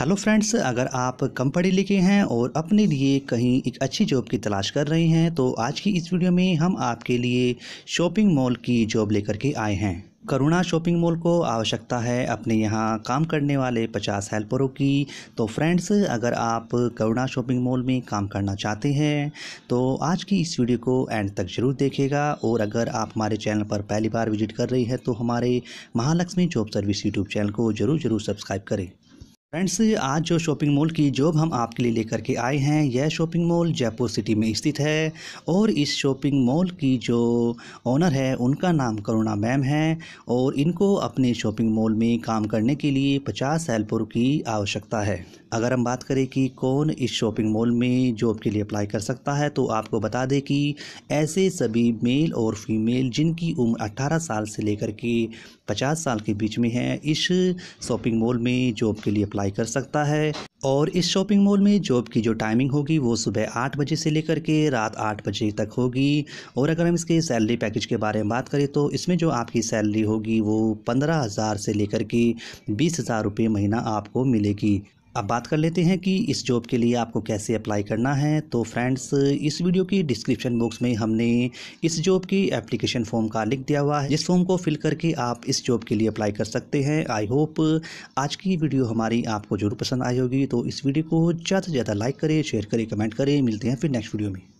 hello friends अगर आप कम पढ़े लिखे हैं और अपने लिए कहीं एक अच्छी जॉब की तलाश कर रहे हैं तो आज की इस वीडियो में हम आपके लिए शॉपिंग मॉल की जॉब लेकर के आए हैं करुणा शॉपिंग मॉल को आवश्यकता है अपने यहाँ काम करने वाले पचास हेल्परों की तो फ्रेंड्स अगर आप करुणा शॉपिंग मॉल में काम करना चाहते हैं तो आज की इस वीडियो को एंड तक ज़रूर देखेगा और अगर आप हमारे चैनल पर पहली बार विजिट कर रही है तो हमारे Mahalakshmi job service YouTube channel को ज़रूर ज़रूर सब्सक्राइब करें फ्रेंड्स आज जो शॉपिंग मॉल की जॉब हम आपके लिए लेकर के आए हैं यह शॉपिंग मॉल जयपुर सिटी में स्थित है और इस शॉपिंग मॉल की जो ओनर है उनका नाम करुणा मैम है और इनको अपने शॉपिंग मॉल में काम करने के लिए 50 हेल्पर की आवश्यकता है अगर हम बात करें कि कौन इस शॉपिंग मॉल में जॉब के लिए अप्लाई कर सकता है तो आपको बता दें कि ऐसे सभी मेल और फीमेल जिनकी उम्र अट्ठारह साल से लेकर के पचास साल के बीच में है इस शॉपिंग मॉल में जॉब के लिए अप्लाई कर सकता है और इस शॉपिंग मॉल में जॉब की जो टाइमिंग होगी वो सुबह आठ बजे से लेकर के रात आठ बजे तक होगी और अगर हम इसके सैलरी पैकेज के बारे में बात करें तो इसमें जो आपकी सैलरी होगी वो पंद्रह हज़ार से लेकर के बीस हज़ार रुपये महीना आपको मिलेगी अब बात कर लेते हैं कि इस जॉब के लिए आपको कैसे अप्लाई करना है तो फ्रेंड्स इस वीडियो की डिस्क्रिप्शन बॉक्स में हमने इस जॉब की एप्लीकेशन फॉर्म का लिंक दिया हुआ है जिस फॉर्म को फिल करके आप इस जॉब के लिए अप्लाई कर सकते हैं आई होप आज की वीडियो हमारी आपको जरूर पसंद आई होगी तो इस वीडियो को ज़्यादा से ज़्यादा लाइक करें शेयर करें कमेंट करें मिलते हैं फिर नेक्स्ट वीडियो में